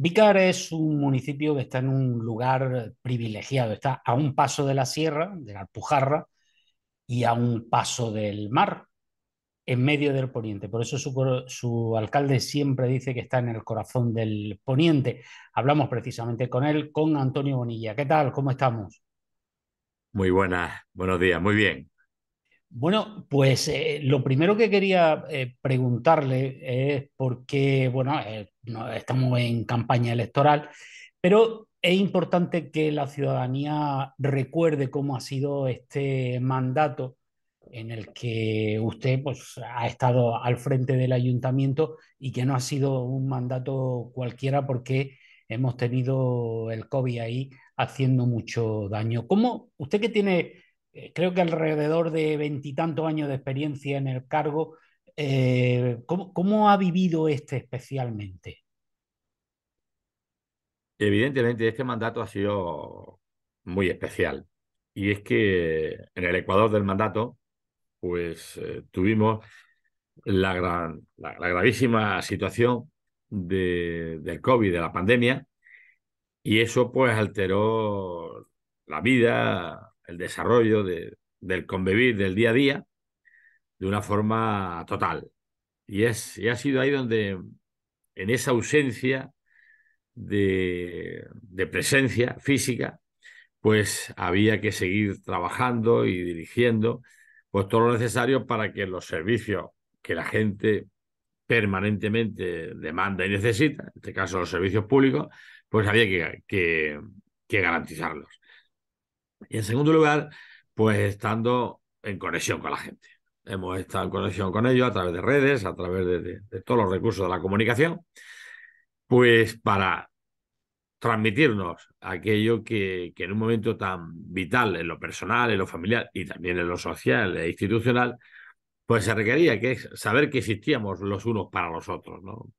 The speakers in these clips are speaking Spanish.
Vicar es un municipio que está en un lugar privilegiado, está a un paso de la sierra, de la Alpujarra, y a un paso del mar, en medio del poniente. Por eso su, su, alcalde siempre dice que está en el corazón del poniente. Hablamos precisamente con él, con Antonio Bonilla. ¿Qué tal? ¿Cómo estamos? Muy buenas, buenos días, muy bien. Bueno, pues eh, lo primero que quería eh, preguntarle es por qué, bueno, eh, estamos en campaña electoral, pero es importante que la ciudadanía recuerde cómo ha sido este mandato en el que usted pues, ha estado al frente del ayuntamiento y que no ha sido un mandato cualquiera porque hemos tenido el COVID ahí haciendo mucho daño. ¿Cómo usted que tiene eh, creo que alrededor de veintitantos años de experiencia en el cargo, eh, ¿cómo, ha vivido este especialmente? Evidentemente, este mandato ha sido muy especial. Y es que en el Ecuador del mandato, pues eh, tuvimos la, gran, la, gravísima situación de, del COVID, de la pandemia, y eso pues alteró la vida, el desarrollo de, del convivir del día a día de una forma total. Y, es, y ha sido ahí donde, en esa ausencia de, presencia física, pues había que seguir trabajando y dirigiendo pues, todo lo necesario para que los servicios que la gente permanentemente demanda y necesita, en este caso los servicios públicos, pues había que, que garantizarlos. Y en segundo lugar, pues estando en conexión con la gente. Hemos estado en conexión con ellos a través de redes, a través de, todos los recursos de la comunicación, pues para transmitirnos aquello que, que, en un momento tan vital en lo personal, en lo familiar y también en lo social e institucional, pues se requería que saber que existíamos los unos para los otros. ¿no?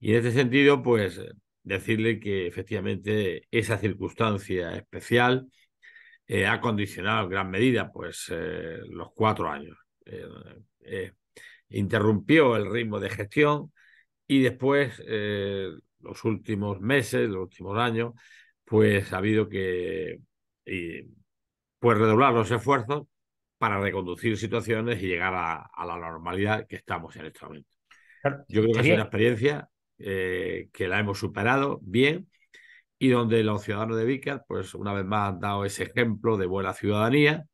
Y en ese sentido, pues decirle que efectivamente esa circunstancia especial eh, ha condicionado en gran medida pues, eh, los cuatro años. Eh, interrumpió el ritmo de gestión y después, los últimos meses, los últimos años, pues ha habido que pues, redoblar los esfuerzos para reconducir situaciones y llegar a, a la normalidad que estamos en este momento. Yo creo que es una experiencia que la hemos superado bien y donde los ciudadanos de Vícar, pues una vez más han dado ese ejemplo de buena ciudadanía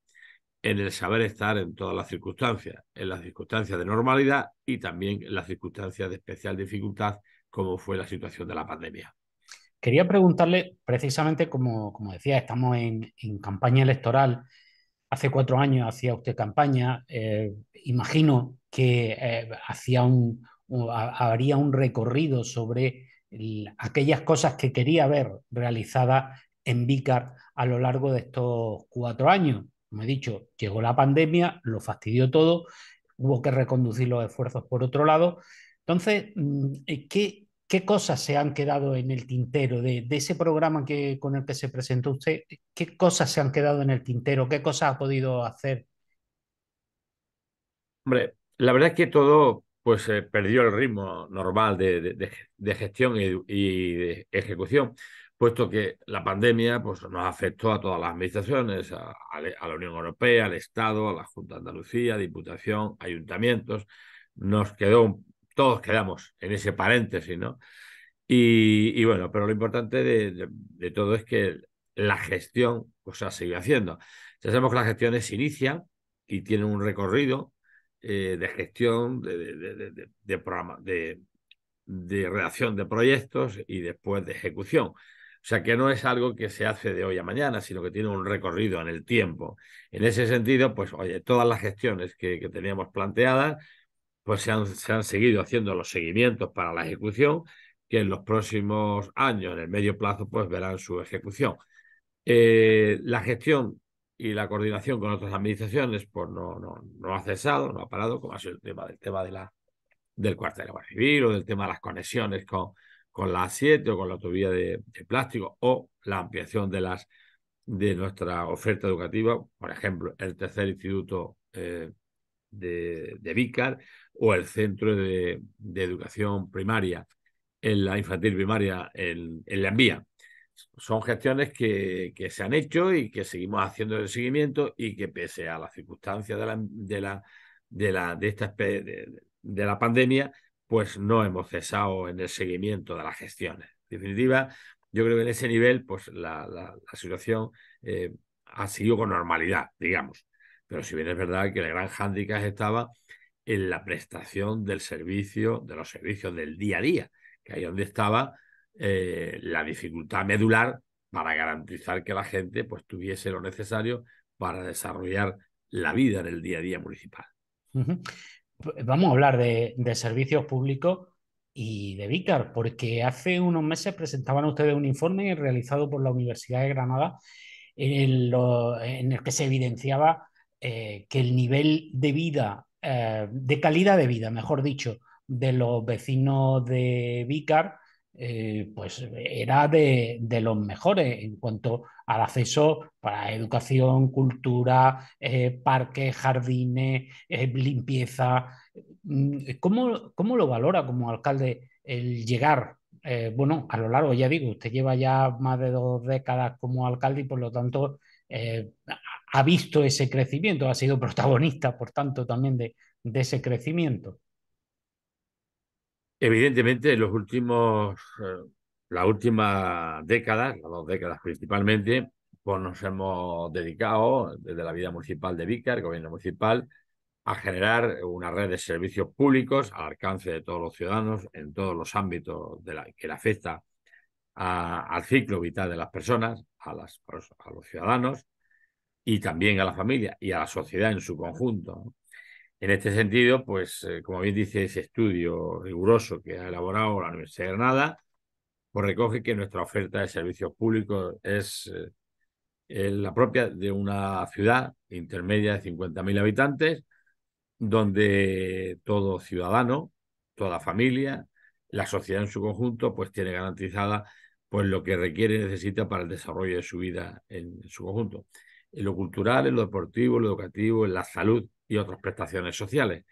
en el saber estar en todas las circunstancias, en las circunstancias de normalidad y también en las circunstancias de especial dificultad, como fue la situación de la pandemia. Quería preguntarle, precisamente, como, como decía, estamos en, campaña electoral. Hace cuatro años hacía usted campaña. Eh, imagino que eh, hacía un, habría un recorrido sobre aquellas cosas que quería ver realizadas en Vicar a lo largo de estos cuatro años. Como he dicho, llegó la pandemia, lo fastidió todo, hubo que reconducir los esfuerzos por otro lado. Entonces, mm, eh, ¿qué, qué cosas se han quedado en el tintero de, ese programa que, con el que se presentó usted? ¿Qué cosas se han quedado en el tintero? ¿Qué cosas ha podido hacer? Hombre, la verdad es que todo pues perdió el ritmo normal de, gestión y, de ejecución, puesto que la pandemia pues, nos afectó a todas las administraciones, a, la Unión Europea, al Estado, a la Junta de Andalucía, Diputación, ayuntamientos. Nos quedó, todos quedamos en ese paréntesis, ¿no? Y, bueno, pero lo importante de, todo es que la gestión, o sigue haciendo. Ya sabemos que las gestiones se inician y tienen un recorrido eh, de gestión, de, de, de, programa, de, de redacción de proyectos y después de ejecución. O sea que no es algo que se hace de hoy a mañana, sino que tiene un recorrido en el tiempo. En ese sentido, pues oye, todas las gestiones que, teníamos planteadas, pues se han, seguido haciendo los seguimientos para la ejecución, que en los próximos años, en el medio plazo, pues verán su ejecución. Eh, la gestión y la coordinación con otras administraciones pues no, no, no ha cesado, no ha parado, como ha sido el tema del tema de la, del cuartel de la Civil o del tema de las conexiones con, con la A7 o con la autovía de, plástico o la ampliación de, las, de nuestra oferta educativa, por ejemplo, el tercer instituto eh, de, de o el centro de, de educación primaria en la infantil primaria en, en la envía son gestiones que, se han hecho y que seguimos haciendo el seguimiento y que pese a las circunstancias de la, de la, de la, de esta, de, la pandemia, pues no hemos cesado en el seguimiento de las gestiones. En definitiva, yo creo que en ese nivel, pues la, situación eh, ha seguido con normalidad, digamos. Pero si bien es verdad que el gran hándicap estaba en la prestación del servicio, de los servicios del día a día, que ahí donde estaba eh, la dificultad medular para garantizar que la gente pues, tuviese lo necesario para desarrollar la vida en el día a día municipal. Vamos a hablar de, servicios públicos y de Vicar, porque hace unos meses presentaban ustedes un informe realizado por la Universidad de Granada en el, que se evidenciaba eh, que el nivel de vida, eh, de calidad de vida, mejor dicho, de los vecinos de Vicar, eh, pues era de, los mejores en cuanto al acceso para educación, cultura, eh, parques, jardines, eh, limpieza. Mm, ¿Cómo, lo valora como alcalde el llegar? bueno, a lo largo, ya digo, usted lleva ya más de dos décadas como alcalde y por lo tanto ha visto ese crecimiento, ha sido protagonista, por tanto, también de ese crecimiento. Evidentemente, los últimos, eh, la última década, las dos décadas principalmente, pues nos hemos dedicado desde la vida municipal de Vícar, el gobierno municipal, a generar una red de servicios públicos al alcance de todos los ciudadanos en todos los ámbitos de la, que le afecta al ciclo vital de las personas, a, las, a los ciudadanos y también a la familia y a la sociedad en su conjunto. En este sentido, pues, eh, como bien dice ese estudio riguroso que ha elaborado la Universidad de Granada, pues recoge que nuestra oferta de servicios públicos es eh, la propia de una ciudad intermedia de 50.000 habitantes, donde todo ciudadano, toda familia, la sociedad en su conjunto, pues tiene garantizada pues lo que requiere y necesita para el desarrollo de su vida en su conjunto. En lo cultural, en lo deportivo, en lo educativo, en la salud, y otras prestaciones sociales.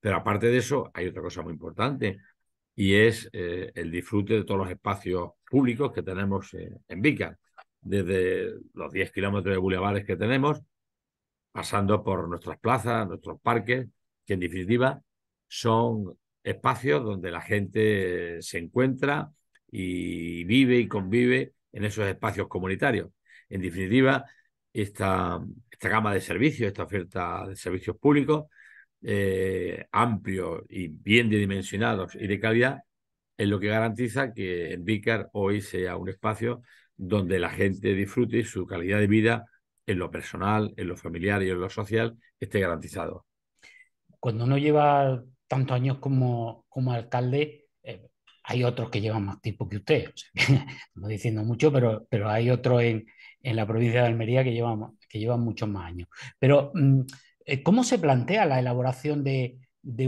Pero aparte de eso, hay otra cosa muy importante y es eh, el disfrute de todos los espacios públicos que tenemos eh, en Vica, desde los 10 kilómetros de bulevares que tenemos, pasando por nuestras plazas, nuestros parques, que en definitiva son espacios donde la gente se encuentra y vive y convive en esos espacios comunitarios. En definitiva, esta, esta gama de servicios, esta oferta de servicios públicos eh, amplios y bien dimensionados y de calidad, es lo que garantiza que el Vicar hoy sea un espacio donde la gente disfrute su calidad de vida en lo personal, en lo familiar y en lo social esté garantizado. Cuando uno lleva tantos años como, como alcalde, eh, hay otros que llevan más tiempo que usted. no diciendo mucho, pero, pero hay otros en, en la provincia de Almería que lleva que muchos más años. Pero, mm, eh, ¿cómo se plantea la elaboración de,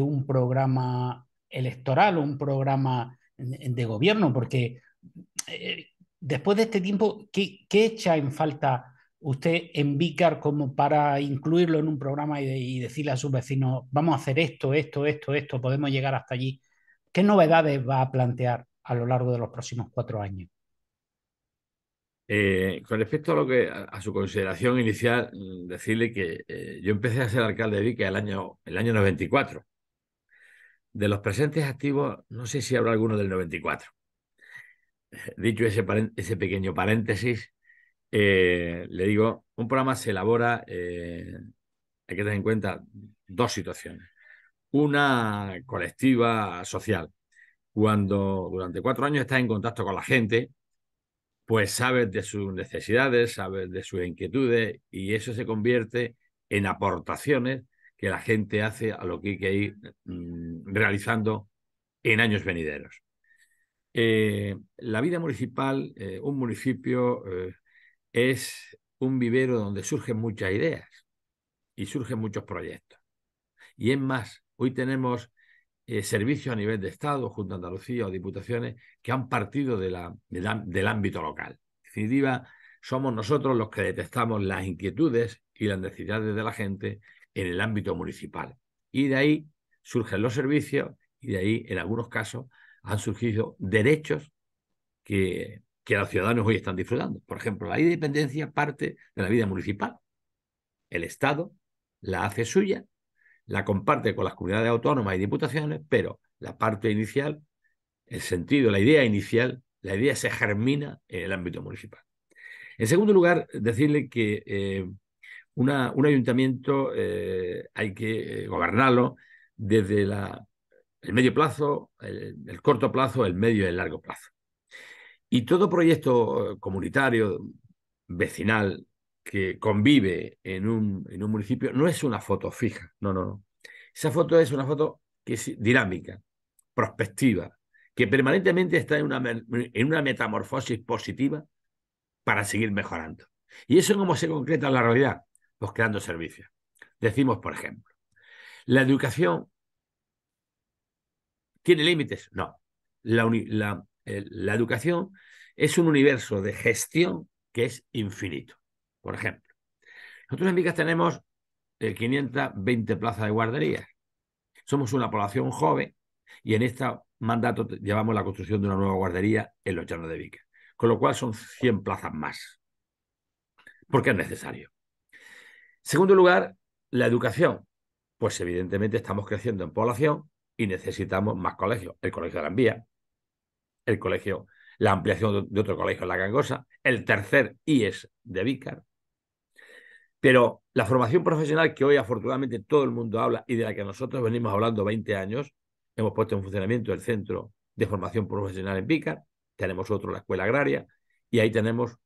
un programa electoral o un programa de gobierno? Porque eh, después de este tiempo, ¿qué, echa en falta usted en Vicar como para incluirlo en un programa y decirle a sus vecinos, vamos a hacer esto, esto, esto, esto, podemos llegar hasta allí? ¿Qué novedades va a plantear a lo largo de los próximos cuatro años? Eh, con respecto a lo que a, su consideración inicial, mm, decirle que eh, yo empecé a ser alcalde de Vique el año, el año 94. De los presentes activos, no sé si habrá alguno del 94. Dicho ese, pequeño paréntesis, eh, le digo, un programa se elabora, hay que tener en cuenta dos situaciones. Una colectiva social, cuando durante cuatro años está en contacto con la gente, pues sabes de sus necesidades, sabes de sus inquietudes y eso se convierte en aportaciones que la gente hace a lo que hay que ir mm, realizando en años venideros. Eh, la vida municipal, eh, un municipio, eh, es un vivero donde surgen muchas ideas y surgen muchos proyectos. Y es más, hoy tenemos eh, servicios a nivel de Estado, Junta de Andalucía o diputaciones que han partido del ámbito local. En definitiva, somos nosotros los que detectamos las inquietudes y las necesidades de la gente en el ámbito municipal. Y de ahí surgen los servicios y de ahí, en algunos casos, han surgido derechos que, los ciudadanos hoy están disfrutando. Por ejemplo, la independencia parte de la vida municipal. El Estado la hace suya la comparte con las comunidades autónomas y diputaciones, pero la parte inicial, el sentido, la idea inicial, la idea se germina en el ámbito municipal. En segundo lugar, decirle que eh, un ayuntamiento eh, hay que eh, gobernarlo desde el medio plazo, el, el, corto plazo, el medio y el largo plazo. Y todo proyecto comunitario, vecinal, que convive en un, en un municipio no es una foto fija, no, no, no. Esa foto es una foto que es dinámica, prospectiva, que permanentemente está en una, en una metamorfosis positiva para seguir mejorando. ¿Y eso cómo se concreta en la realidad? Pues creando servicios. Decimos, por ejemplo, ¿la educación tiene límites? No. la eh, educación es un universo de gestión que es infinito por ejemplo. Nosotros en Vicas tenemos 520 eh, plazas de guarderías. Somos una población joven y en este mandato llevamos la construcción de una nueva guardería en los llanos de Vicar. con lo cual son 100 plazas más, porque es necesario. Segundo lugar, la educación. Pues evidentemente estamos creciendo en población y necesitamos más colegios. El colegio de Gran Vía el colegio, la ampliación de otro colegio en la Gangosa, el tercer IES de Vícar, pero la formación profesional que hoy afortunadamente todo el mundo habla y de la que nosotros venimos hablando 20 años, hemos puesto en funcionamiento el Centro de Formación Profesional en Pica tenemos otro, la Escuela Agraria, y ahí tenemos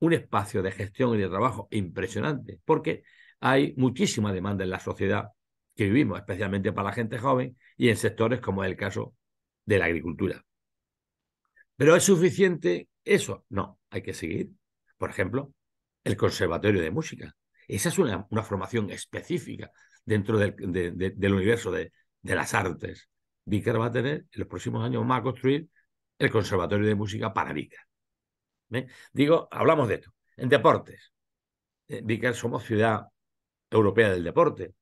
un espacio de gestión y de trabajo impresionante, porque hay muchísima demanda en la sociedad que vivimos, especialmente para la gente joven y en sectores como es el caso de la agricultura. ¿Pero es suficiente eso? No, hay que seguir. Por ejemplo, el Conservatorio de Música. Esa es una, formación específica dentro del, universo de, las artes. Vícar va a tener, en los próximos años va a construir el Conservatorio de Música para Vicar. ¿eh? Digo, hablamos de esto. En deportes, eh, Vicar somos ciudad europea del deporte.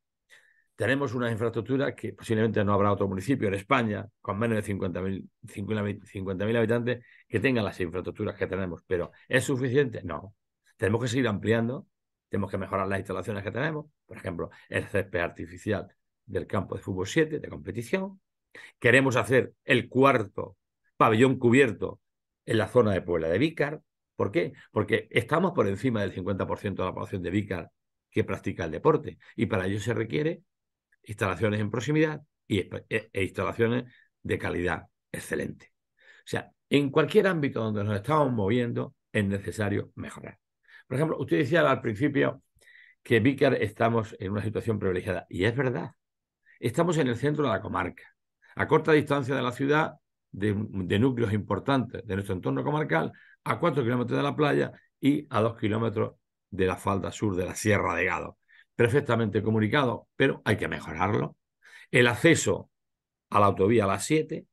Tenemos unas infraestructuras que posiblemente no habrá otro municipio en España con menos de 50.000 50 habitantes que tengan las infraestructuras que tenemos. Pero ¿es suficiente? No. Tenemos que seguir ampliando tenemos que mejorar las instalaciones que tenemos, por ejemplo, el césped artificial del campo de fútbol 7 de competición. Queremos hacer el cuarto pabellón cubierto en la zona de Puebla de Vícar. ¿Por qué? Porque estamos por encima del 50% de la población de Vícar que practica el deporte y para ello se requiere instalaciones en proximidad y, e, e instalaciones de calidad excelente. O sea, en cualquier ámbito donde nos estamos moviendo es necesario mejorar. Por ejemplo, usted decía al principio que Vícar estamos en una situación privilegiada, y es verdad. Estamos en el centro de la comarca, a corta distancia de la ciudad, de, núcleos importantes de nuestro entorno comarcal, a cuatro kilómetros de la playa y a dos kilómetros de la falda sur de la Sierra de Gado. Perfectamente comunicado, pero hay que mejorarlo. El acceso a la autovía a las 7,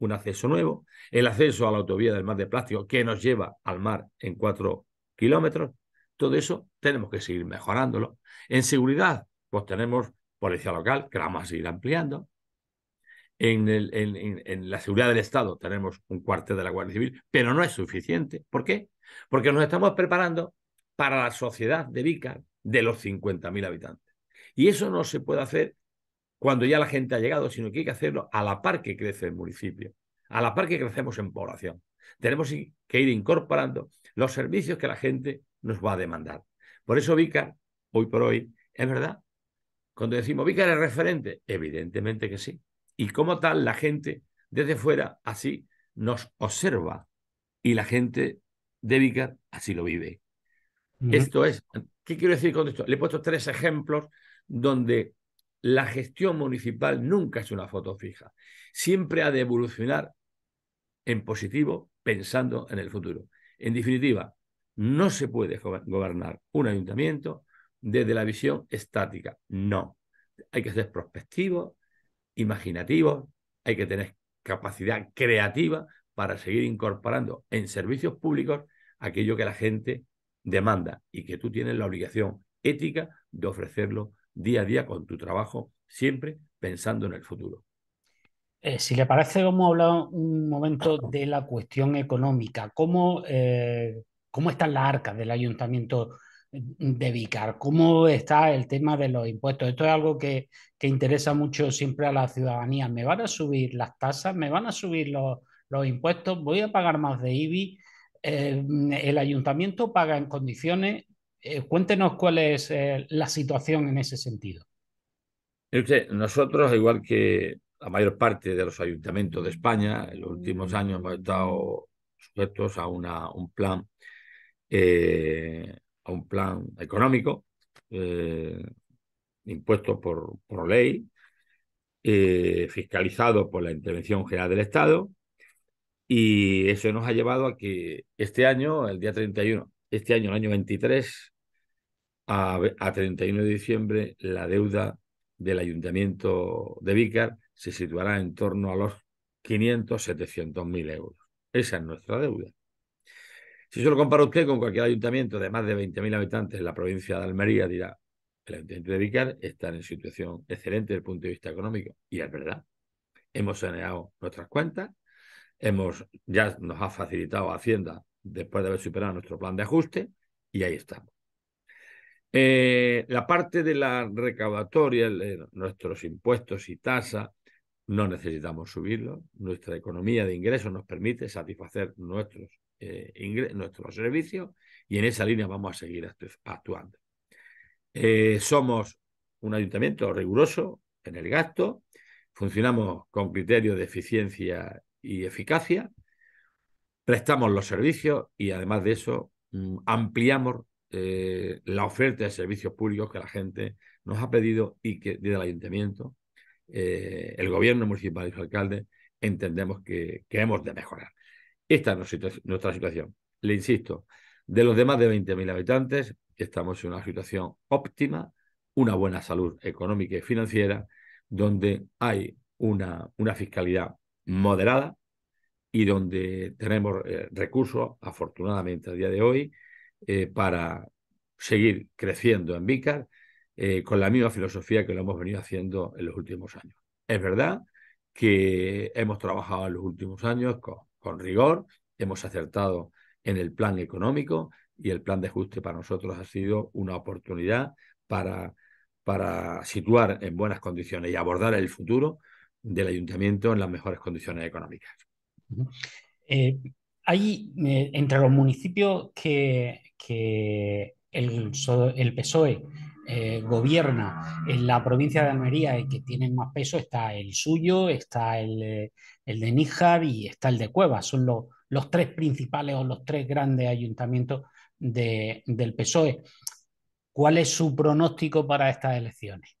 un acceso nuevo. El acceso a la autovía del mar de plástico que nos lleva al mar en cuatro kilómetros. Todo eso tenemos que seguir mejorándolo. En seguridad, pues tenemos policía local, que la vamos a seguir ampliando. En, la seguridad del Estado tenemos un cuartel de la Guardia Civil, pero no es suficiente. ¿Por qué? Porque nos estamos preparando para la sociedad de vica de los 50.000 habitantes. Y eso no se puede hacer cuando ya la gente ha llegado, sino que hay que hacerlo a la par que crece el municipio a la par que crecemos en población. Tenemos que ir incorporando los servicios que la gente nos va a demandar. Por eso Vicar, hoy por hoy, es verdad. Cuando decimos Vicar es referente, evidentemente que sí. Y como tal, la gente desde fuera así nos observa y la gente de Vicar así lo vive. Esto es, ¿qué quiero decir con esto? Le he puesto tres ejemplos donde la gestión municipal nunca es una foto fija. Siempre ha de evolucionar en positivo pensando en el futuro. En definitiva, no se puede gobernar un ayuntamiento desde la visión estática. No. Hay que ser prospectivo, imaginativo, hay que tener capacidad creativa para seguir incorporando en servicios públicos aquello que la gente demanda y que tú tienes la obligación ética de ofrecerlo día a día con tu trabajo, siempre pensando en el futuro. Eh, si le parece, vamos a hablar un momento de la cuestión económica. ¿Cómo, eh, cómo están las arcas del ayuntamiento de Vicar? ¿Cómo está el tema de los impuestos? Esto es algo que, interesa mucho siempre a la ciudadanía. ¿Me van a subir las tasas? ¿Me van a subir los, impuestos? ¿Voy a pagar más de IBI? Eh, el ayuntamiento paga en condiciones eh, cuéntenos cuál es eh, la situación en ese sentido. Nosotros, igual que la mayor parte de los ayuntamientos de España, en los últimos mm. años hemos estado sujetos a un plan eh, a un plan económico impuesto por, por ley, fiscalizado por la Intervención General del Estado, y eso nos ha llevado a que este año, el día 31, este año, el año 23, a, 31 de diciembre la deuda del Ayuntamiento de Vícar se situará en torno a los 500, 700 mil euros. Esa es nuestra deuda. Si se lo compara usted con cualquier ayuntamiento de más de 20.000 habitantes en la provincia de Almería, dirá, el ayuntamiento de Vícar está en situación excelente desde el punto de vista económico. Y es verdad, hemos saneado nuestras cuentas, hemos, ya nos ha facilitado Hacienda después de haber superado nuestro plan de ajuste y ahí estamos. Eh, la parte de la recaudatoria, eh, nuestros impuestos y tasas, no necesitamos subirlos. Nuestra economía de ingresos nos permite satisfacer nuestros, eh, nuestros servicios y en esa línea vamos a seguir actuando. somos un ayuntamiento riguroso en el gasto, funcionamos con criterios de eficiencia y eficacia, prestamos los servicios y además de eso mm, ampliamos eh, la oferta de servicios públicos que la gente nos ha pedido y que desde el ayuntamiento, eh, el gobierno municipal y su Alcalde... entendemos que, hemos de mejorar. Esta es nuestra, situación. Le insisto, de los demás de 20.000 habitantes, estamos en una situación óptima, una buena salud económica y financiera, donde hay una, fiscalidad moderada y donde tenemos eh, recursos, afortunadamente a día de hoy, eh, para seguir creciendo en Vicar eh, con la misma filosofía que lo hemos venido haciendo en los últimos años. Es verdad que hemos trabajado en los últimos años con, rigor, hemos acertado en el plan económico y el plan de ajuste para nosotros ha sido una oportunidad para, para situar en buenas condiciones y abordar el futuro del ayuntamiento en las mejores condiciones económicas. hay eh, entre los municipios que que el, PSOE eh, gobierna en la provincia de Almería y que tienen más peso está el suyo, está eh, el, de Níjar y está el de Cuevas. Son los, los tres principales o los tres grandes ayuntamientos del PSOE. ¿Cuál es su pronóstico para estas elecciones?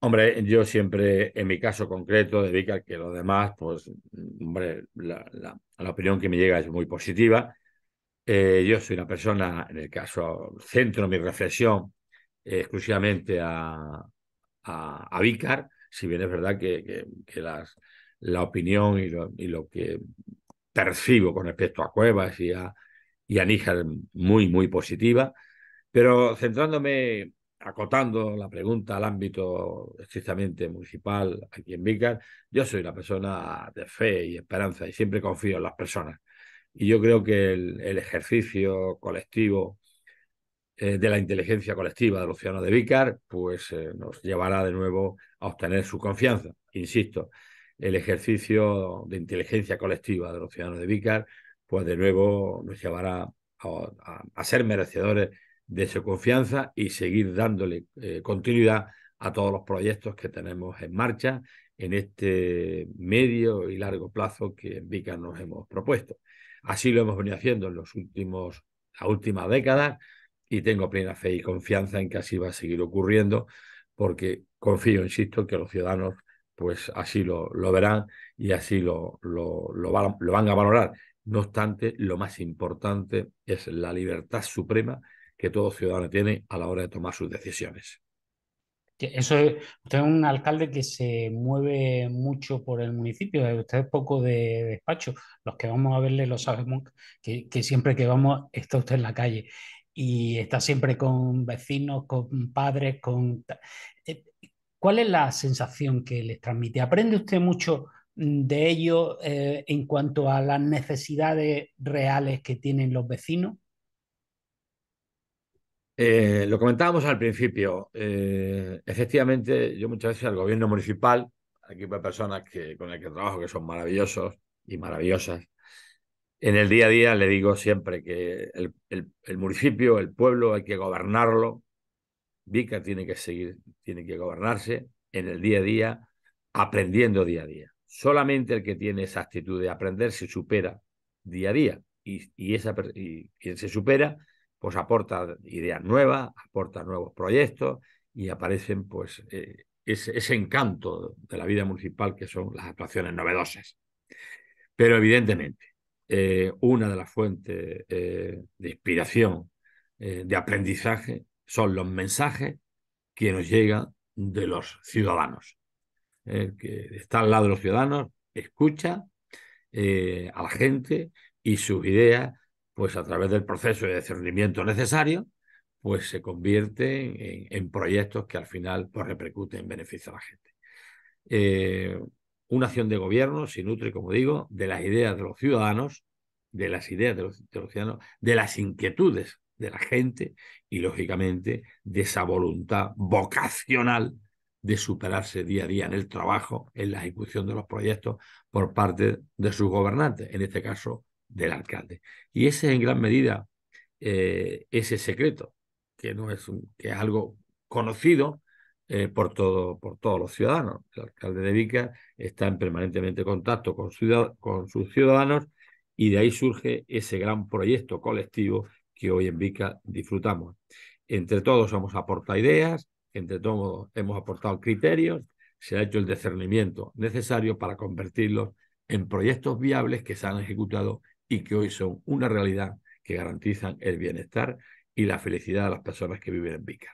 Hombre, yo siempre, en mi caso concreto, dedica que los demás, pues, hombre, la, la opinión que me llega es muy positiva eh, yo soy una persona, en el caso, centro mi reflexión eh, exclusivamente a, a, Vicar, si bien es verdad que, la opinión y lo, que percibo con respecto a Cuevas y a, y es muy, muy positiva, pero centrándome, acotando la pregunta al ámbito estrictamente municipal aquí en Vicar, yo soy una persona de fe y esperanza y siempre confío en las personas. Y yo creo que el, ejercicio colectivo eh, de la inteligencia colectiva de los ciudadanos de Vícar, pues eh, nos llevará de nuevo a obtener su confianza. Insisto, el ejercicio de inteligencia colectiva de los ciudadanos de Vícar, pues de nuevo nos llevará a, ser merecedores de su confianza y seguir dándole eh, continuidad a todos los proyectos que tenemos en marcha en este medio y largo plazo que en Vicar nos hemos propuesto. Así lo hemos venido haciendo en los últimos, la última década y tengo plena fe y confianza en que así va a seguir ocurriendo porque confío, insisto, que los ciudadanos pues así lo, verán y así lo, lo van a valorar. No obstante, lo más importante es la libertad suprema que todo ciudadano tiene a la hora de tomar sus decisiones. Eso es, usted es un alcalde que se mueve mucho por el municipio, eh, usted es poco de despacho. Los que vamos a verle lo sabemos, que, siempre que vamos está usted en la calle y está siempre con vecinos, con padres, con... Eh, ¿Cuál es la sensación que les transmite? ¿Aprende usted mucho mm, de ello eh, en cuanto a las necesidades reales que tienen los vecinos? Eh, lo comentábamos al principio. Eh, efectivamente, yo muchas veces al gobierno municipal, equipo de personas que, con el que trabajo que son maravillosos y maravillosas, en el día a día le digo siempre que el, municipio, el pueblo, hay que gobernarlo. Vica tiene que seguir, tiene que gobernarse en el día a día, aprendiendo día a día. Solamente el que tiene esa actitud de aprender se supera día a día. Y, y, esa, y quien se supera pues aporta ideas nuevas, aporta nuevos proyectos y aparecen pues eh, ese, encanto de la vida municipal que son las actuaciones novedosas. Pero evidentemente, eh, una de las fuentes eh, de inspiración, de aprendizaje, son los mensajes que nos llegan de los ciudadanos. El que está al lado de los ciudadanos, escucha a la gente y sus ideas pues a través del proceso de discernimiento necesario, pues se convierte en, proyectos que al final pues, repercuten en beneficio a la gente. Eh, una acción de gobierno se nutre, como digo, de las ideas de los ciudadanos, de las ideas de los ciudadanos, de las inquietudes de la gente y, lógicamente, de esa voluntad vocacional de superarse día a día en el trabajo, en la ejecución de los proyectos por parte de sus gobernantes, en este caso del alcalde. Y ese es en gran medida eh, ese secreto, que, no es, que es algo conocido eh, por, por todos los ciudadanos. El alcalde de Vica está en permanentemente contacto con, con sus ciudadanos y de ahí surge ese gran proyecto colectivo que hoy en Vica disfrutamos. Entre todos hemos aportado ideas, entre todos hemos aportado criterios, se ha hecho el discernimiento necesario para convertirlos en proyectos viables que se han ejecutado y que hoy son una realidad que garantizan el bienestar y la felicidad de las personas que viven en Vicar.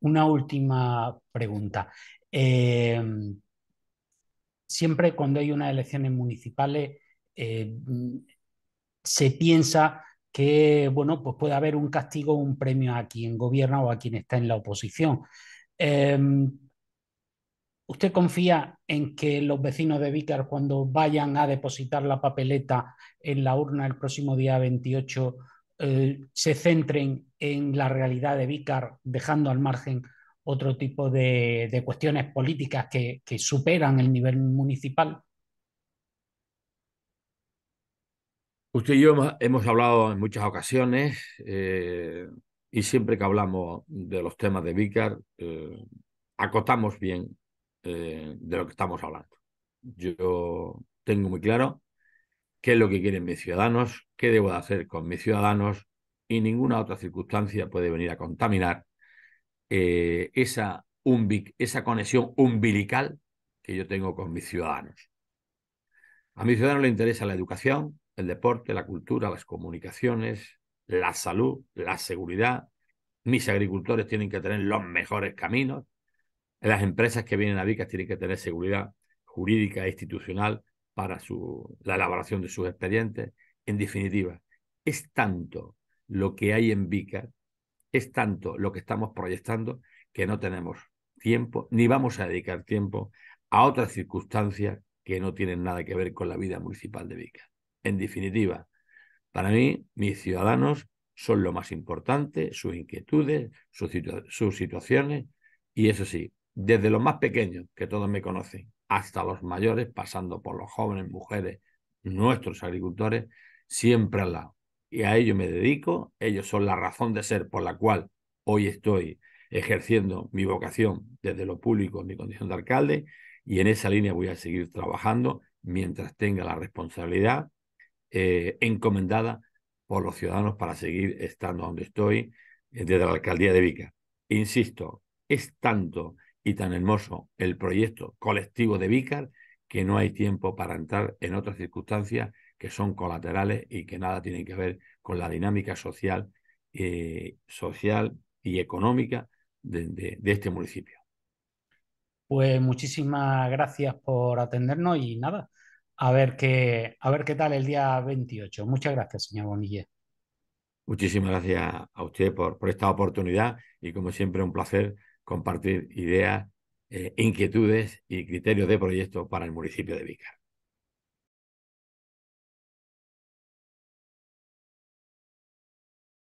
Una última pregunta. Eh, siempre cuando hay unas elecciones municipales eh, se piensa que bueno, pues puede haber un castigo o un premio a quien gobierna o a quien está en la oposición. Eh, ¿Usted confía en que los vecinos de Vícar, cuando vayan a depositar la papeleta en la urna el próximo día 28, eh, se centren en la realidad de Vícar, dejando al margen otro tipo de, cuestiones políticas que, superan el nivel municipal? Usted y yo hemos, hablado en muchas ocasiones eh, y siempre que hablamos de los temas de Vícar, eh, acotamos bien eh, de lo que estamos hablando. Yo tengo muy claro qué es lo que quieren mis ciudadanos, qué debo de hacer con mis ciudadanos y ninguna otra circunstancia puede venir a contaminar eh, esa, esa conexión umbilical que yo tengo con mis ciudadanos. A mis ciudadanos les interesa la educación, el deporte, la cultura, las comunicaciones, la salud, la seguridad. Mis agricultores tienen que tener los mejores caminos, las empresas que vienen a Vicas tienen que tener seguridad jurídica e institucional para la elaboración de sus expedientes. En definitiva, es tanto lo que hay en Vicas, es tanto lo que estamos proyectando que no tenemos tiempo ni vamos a dedicar tiempo a otras circunstancias que no tienen nada que ver con la vida municipal de Vicas. En definitiva, para mí, mis ciudadanos son lo más importante, sus inquietudes, sus situaciones, y eso sí, desde los más pequeños, que todos me conocen, hasta los mayores, pasando por los jóvenes, mujeres, nuestros agricultores, siempre al lado. Y a ellos me dedico, ellos son la razón de ser por la cual hoy estoy ejerciendo mi vocación desde lo público en mi condición de alcalde y en esa línea voy a seguir trabajando mientras tenga la responsabilidad eh, encomendada por los ciudadanos para seguir estando donde estoy eh, desde la alcaldía de Vica. Insisto, es tanto y tan hermoso el proyecto colectivo de Vícar que no hay tiempo para entrar en otras circunstancias que son colaterales y que nada tienen que ver con la dinámica social, eh, social y económica de, este municipio. Pues muchísimas gracias por atendernos y nada, a ver qué, a ver qué tal el día 28. Muchas gracias, señor Bonilla. Muchísimas gracias a usted por, por esta oportunidad y como siempre un placer compartir ideas, eh, inquietudes y criterios de proyecto para el municipio de Vicar.